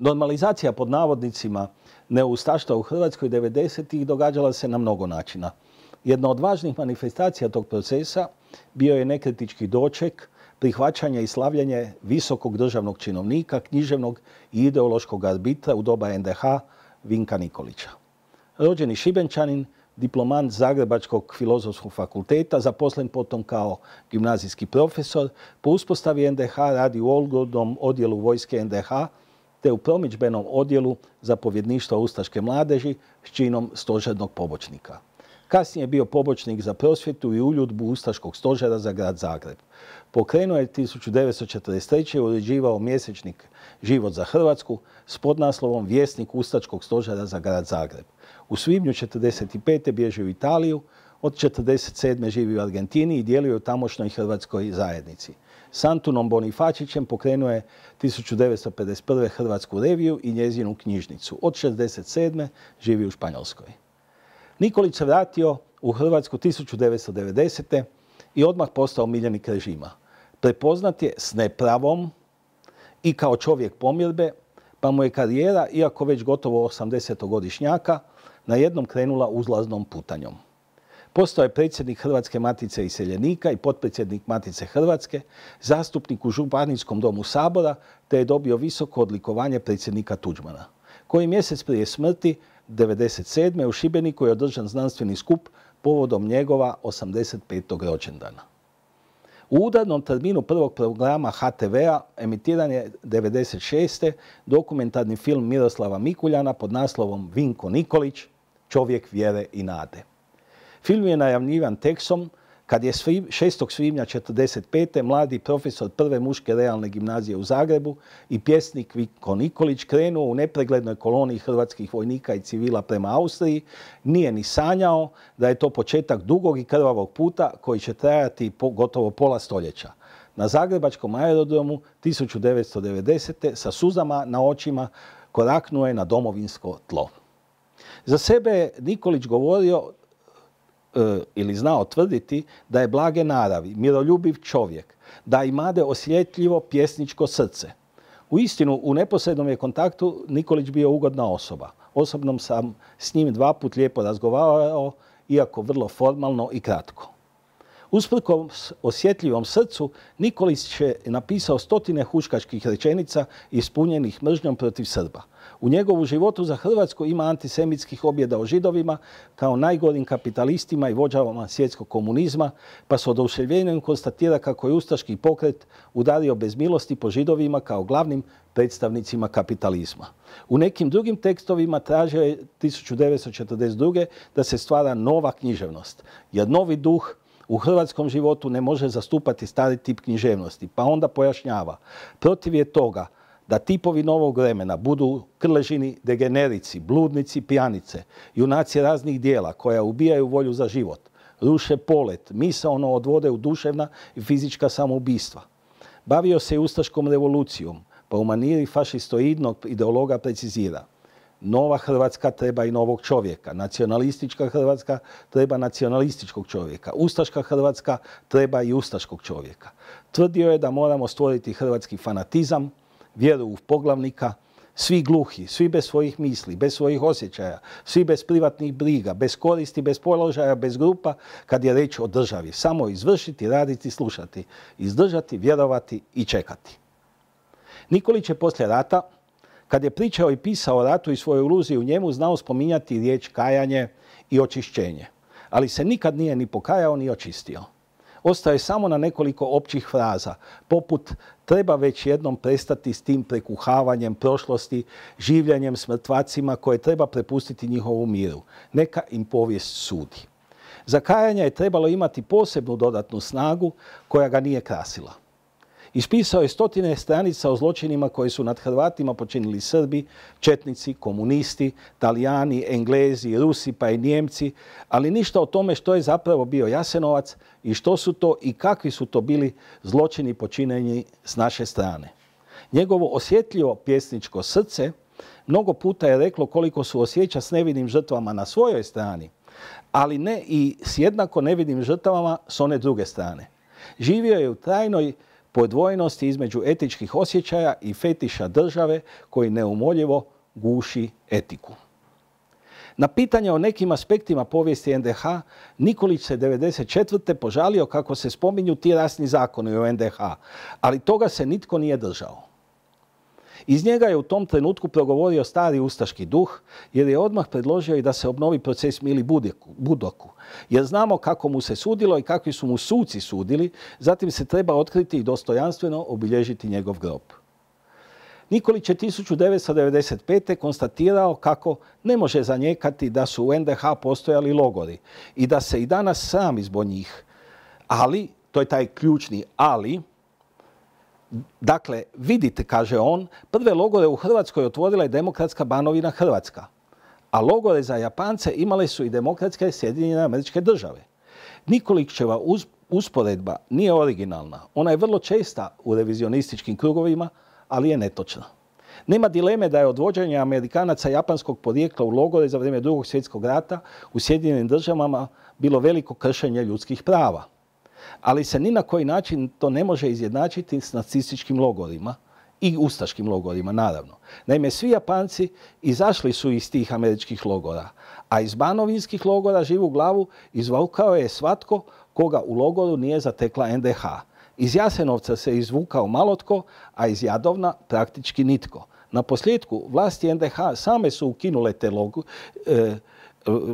normalizacija pod navodnicima neustaštva u Hrvatskoj 90-ih događala se na mnogo načina. Jedna od važnih manifestacija tog procesa bio je nekritički doček, prihvaćanje i slavljanje visokog državnog činovnika, književnog i ideološkog arbitra u doba NDH Vinka Nikolića. Rođeni Šibenčanin, diplomant Zagrebačkog filozofskog fakulteta, zaposlen potom kao gimnazijski profesor, po uspostavi NDH radi u olgodnom odjelu vojske NDH te u promidžbenom odjelu zapovjedništva Ustaške mladeži s činom stožernog pobočnika. Kasnije je bio pobočnik za prosvjetu i uljudbu Ustaškog stožera za grad Zagreb. Pokrenuo je 1943. i uređivao mjesečnik Život za Hrvatsku s podnaslovom Vjesnik Ustaškog stožera za grad Zagreb. U svibnju 1945. bježi u Italiju, od 1947. živi u Argentini i djeluje u tamošnoj hrvatskoj zajednici. Antunom Bonifačićem pokrenuo je 1951. Hrvatsku reviju i njezinu knjižnicu. Od 1967. živi u Španjolskoj. Nikolić se vratio u Hrvatsku 1990. i odmah postao miljenik režima. Prepoznat je s nepravom i kao čovjek pomirbe, pa mu je karijera, iako već gotovo 80-godišnjaka, na jednom krenula uzlaznom putanjom. Postao je predsjednik Hrvatske matice iseljenika i potpredsjednik Matice Hrvatske, zastupnik u Županijskom domu Sabora, te je dobio visoko odlikovanje predsjednika Tuđmana, koji mjesec prije smrti 1997. u Šibeniku je održan znanstveni skup povodom njegova 85. rođendana. U udarnom terminu prvog programa HTV-a emitiran je 1996. dokumentarni film Miroslava Mikuljana pod naslovom Vinko Nikolić, Čovjek vjere i nade. Film je najavnjivan teksom kad je 6. svibnja 1945. mladi profesor prve muške realne gimnazije u Zagrebu i pjesnik Viko Nikolić krenuo u nepreglednoj koloniji hrvatskih vojnika i civila prema Austriji, nije ni sanjao da je to početak dugog i krvavog puta koji će trajati gotovo pola stoljeća. Na zagrebačkom aerodromu 1990. sa suzama na očima koraknuo je na domovinsko tlo. Za sebe je Nikolić govorio E, ili znao tvrditi da je blage naravi, miroljubiv čovjek, da imade osjetljivo pjesničko srce. U istinu, u neposrednom je kontaktu Nikolić bio ugodna osoba. Osobnom sam s njim dva put lijepo razgovarao, iako vrlo formalno i kratko. Usprkos osjetljivom srcu, Nikolić je napisao stotine huškačkih rečenica ispunjenih mržnjom protiv Srba. U njegovu životu za Hrvatsku ima antisemitskih objeda o židovima kao najgorim kapitalistima i vođavama svjetskog komunizma, pa s oduševljenjem konstatira kako je Ustaški pokret udario bez milosti po židovima kao glavnim predstavnicima kapitalizma. U nekim drugim tekstovima tražio je 1942. da se stvara nova književnost, jer novi duh u hrvatskom životu ne može zastupati stari tip književnosti, pa onda pojašnjava. Protiv je toga da tipovi novog vremena budu krležini, degenerici, bludnici, pijanice, junaci raznih dijela koja ubijaju volju za život, ruše polet, ono odvode u duševna i fizička samoubistva. Bavio se i ustaškom revolucijom, pa u maniri fašistoidnog ideologa precizira – Nova Hrvatska treba i novog čovjeka. Nacionalistička Hrvatska treba nacionalističkog čovjeka. Ustaška Hrvatska treba i ustaškog čovjeka. Tvrdio je da moramo stvoriti hrvatski fanatizam, vjeru u poglavnika, svi gluhi, svi bez svojih misli, bez svojih osjećaja, svi bez privatnih briga, bez koristi, bez položaja, bez grupa, kad je reč o državi. Samo izvršiti, raditi, slušati, izdržati, vjerovati i čekati. Nikolić je poslije rata kad je pričao i pisao o ratu i svojoj iluziji u njemu, znao spominjati riječ kajanje i očišćenje. Ali se nikad nije ni pokajao ni očistio. Ostao je samo na nekoliko općih fraza, poput treba već jednom prestati s tim prekuhavanjem prošlosti, življanjem smrtvacima koje treba prepustiti njihovu miru. Neka im povijest sudi. Za kajanje je trebalo imati posebnu dodatnu snagu koja ga nije krasila. Ispisao je stotine stranica o zločinima koje su nad Hrvatima počinili Srbi, Četnici, komunisti, Talijani, Englezi, Rusi pa i Njemci, ali ništa o tome što je zapravo bio Jasenovac i što su to i kakvi su to bili zločini počinjeni s naše strane. Njegovo osjetljivo pjesničko srce mnogo puta je reklo koliko su osjeća s nevinim žrtvama na svojoj strani, ali ne i s jednako nevinim žrtvama s one druge strane. Živio je u trajnoj podvojenosti između etičkih osjećaja i fetiša države koji neumoljivo guši etiku. Na pitanje o nekim aspektima povijesti NDH, Nikolić se 1994. požalio kako se spominju ti rasni zakoni u NDH, ali toga se nitko nije držao. Iz njega je u tom trenutku progovorio stari ustaški duh, jer je odmah predložio i da se obnovi proces Mili Budoku. Jer znamo kako mu se sudilo i kakvi su mu suci sudili, zatim se treba otkriti i dostojanstveno obilježiti njegov grob. Nikolić je 1995. konstatirao kako ne može zanijekati da su u NDH postojali logori i da se i danas sam izbo njih. Ali, to je taj ključni ali, Dakle, vidite, kaže on, prve logore u Hrvatskoj otvorila je demokratska banovina Hrvatska, a logore za Japance imale su i demokratske Sjedinjene američke države. Nikolićeva usporedba nije originalna. Ona je vrlo česta u revizionističkim krugovima, ali je netočna. Nema dileme da je odvođenje Amerikanaca japanskog porijekla u logore za vrijeme drugog svjetskog rata u Sjedinjenim državama bilo veliko kršenje ljudskih prava ali se ni na koji način to ne može izjednačiti s nacističkim logorima i ustaškim logorima, naravno. Naime, svi Japanci izašli su iz tih američkih logora, a iz banovinskih logora živu glavu izvukao je svatko koga u logoru nije zatekla NDH. Iz Jasenovca se izvukao malotko, a iz Jadovna praktički nitko. Na posljedku vlasti NDH same su ukinule te logu. E, e,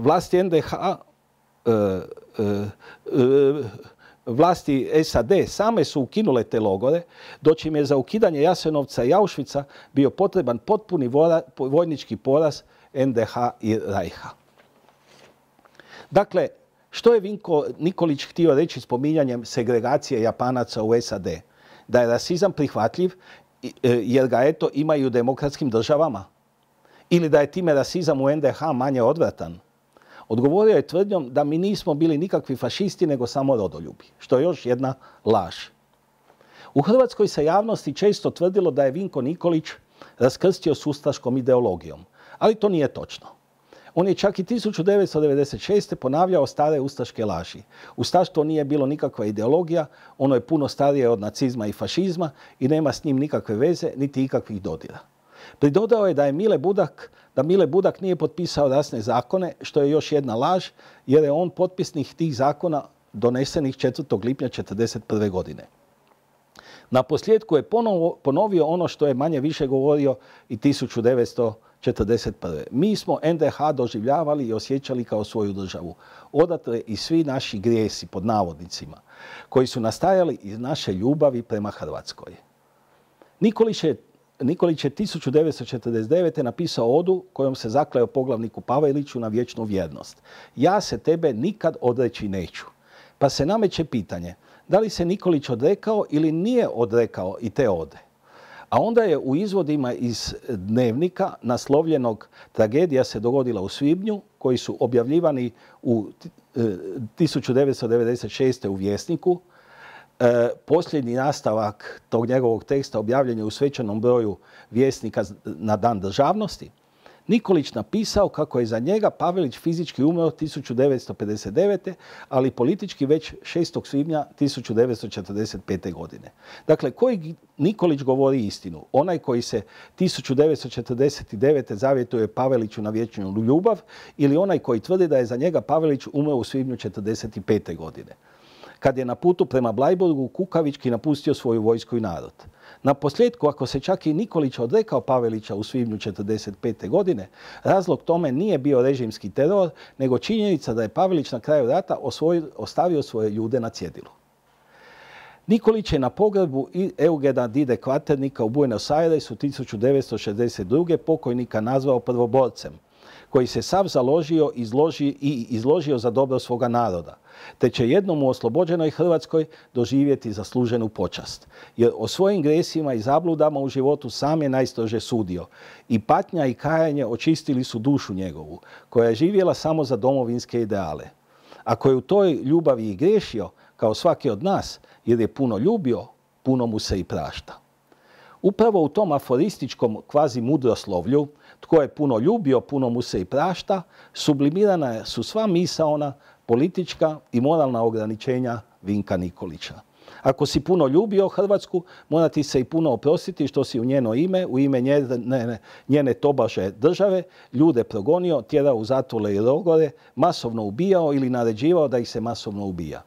vlasti NDH e, vlasti SAD same su ukinule te logore, im je za ukidanje Jasenovca i Auschwitza bio potreban potpuni vojnički poraz NDH i Rajha. Dakle, što je Vinko Nikolić htio reći spominjanjem segregacije Japanaca u SAD? Da je rasizam prihvatljiv e, jer ga eto imaju u demokratskim državama. Ili da je time rasizam u NDH manje odvratan Odgovorio je tvrdnjom da mi nismo bili nikakvi fašisti, nego samo rodoljubi, što je još jedna laž. U Hrvatskoj se javnosti često tvrdilo da je Vinko Nikolić raskrstio s ustaškom ideologijom, ali to nije točno. On je čak i 1996. ponavljao stare ustaške laži. Ustaštvo nije bilo nikakva ideologija, ono je puno starije od nacizma i fašizma i nema s njim nikakve veze, niti ikakvih dodira. Pridodao je da je Mile Budak da Mile Budak nije potpisao rasne zakone, što je još jedna laž, jer je on potpisnih tih zakona donesenih 4. lipnja 1941. godine. Na posljedku je ponovio ono što je manje više govorio i 1941. Mi smo NDH doživljavali i osjećali kao svoju državu. Odatle i svi naši grijesi, pod navodnicima, koji su nastajali iz naše ljubavi prema Hrvatskoj. Nikolić je Nikolić je 1949. napisao odu kojom se zakleo poglavniku Paveliću na vječnu vjernost. Ja se tebe nikad odreći neću. Pa se nameće pitanje, da li se Nikolić odrekao ili nije odrekao i te ode. A onda je u izvodima iz dnevnika naslovljenog Tragedija se dogodila u Svibnju, koji su objavljivani u 1996. E, u Vjesniku, E, posljednji nastavak tog njegovog teksta objavljen je u svečanom broju vjesnika na dan državnosti. Nikolić napisao kako je za njega Pavelić fizički umro 1959. ali politički već 6. svibnja 1945. godine. Dakle, koji Nikolić govori istinu? Onaj koji se 1949. zavjetuje Paveliću na vječnju ljubav ili onaj koji tvrdi da je za njega Pavelić umro u svibnju 1945. godine? kad je na putu prema Blajborgu Kukavički napustio svoju vojsku i narod. Na posljedku, ako se čak i Nikolić odrekao Pavelića u svibnju 1945. godine, razlog tome nije bio režimski teror, nego činjenica da je Pavelić na kraju rata ostavio svoje ljude na cjedilu. Nikolić je na pogrebu Eugena Dide Kvaternika u Buenos Airesu 1962. pokojnika nazvao prvoborcem, koji se sav založio i izložio za dobro svoga naroda, te će jednom u oslobođenoj Hrvatskoj doživjeti zasluženu počast. Jer o svojim gresima i zabludama u životu sam je najstrože sudio i patnja i kajanje očistili su dušu njegovu, koja je živjela samo za domovinske ideale. Ako je u toj ljubavi i grešio, kao svaki od nas, jer je puno ljubio, puno mu se i prašta. Upravo u tom aforističkom kvazi mudroslovlju tko je puno ljubio, puno mu se i prašta, sublimirana su sva misa ona, politička i moralna ograničenja Vinka Nikolića. Ako si puno ljubio Hrvatsku, mora ti se i puno oprostiti što si u njeno ime, u ime njene, njene tobaže države, ljude progonio, tjerao u zatvole i rogore, masovno ubijao ili naređivao da ih se masovno ubija.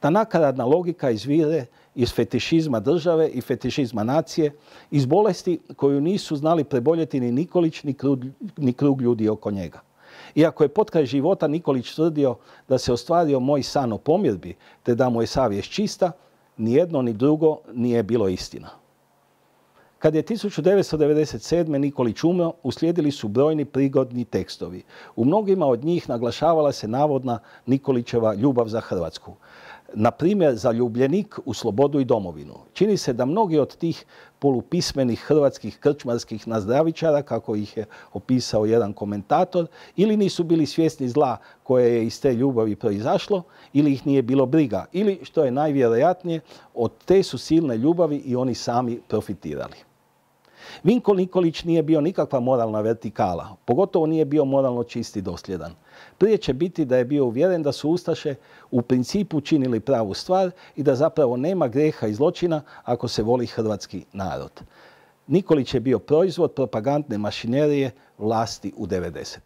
Ta nakaradna logika izvire iz fetišizma države i fetišizma nacije, iz bolesti koju nisu znali preboljeti ni Nikolić ni krug, ljudi oko njega. Iako je potkraj života Nikolić tvrdio da se ostvario moj san o pomjerbi te da mu je savjest čista, ni jedno ni drugo nije bilo istina. Kad je 1997. Nikolić umro, uslijedili su brojni prigodni tekstovi. U mnogima od njih naglašavala se navodna Nikolićeva ljubav za Hrvatsku na primjer zaljubljenik u slobodu i domovinu. Čini se da mnogi od tih polupismenih hrvatskih krčmarskih nazdravičara, kako ih je opisao jedan komentator, ili nisu bili svjesni zla koje je iz te ljubavi proizašlo, ili ih nije bilo briga, ili, što je najvjerojatnije, od te su silne ljubavi i oni sami profitirali. Vinko Nikolić nije bio nikakva moralna vertikala, pogotovo nije bio moralno čist i dosljedan. Prije će biti da je bio uvjeren da su Ustaše u principu činili pravu stvar i da zapravo nema greha i zločina ako se voli hrvatski narod. Nikolić je bio proizvod propagandne mašinerije vlasti u 90.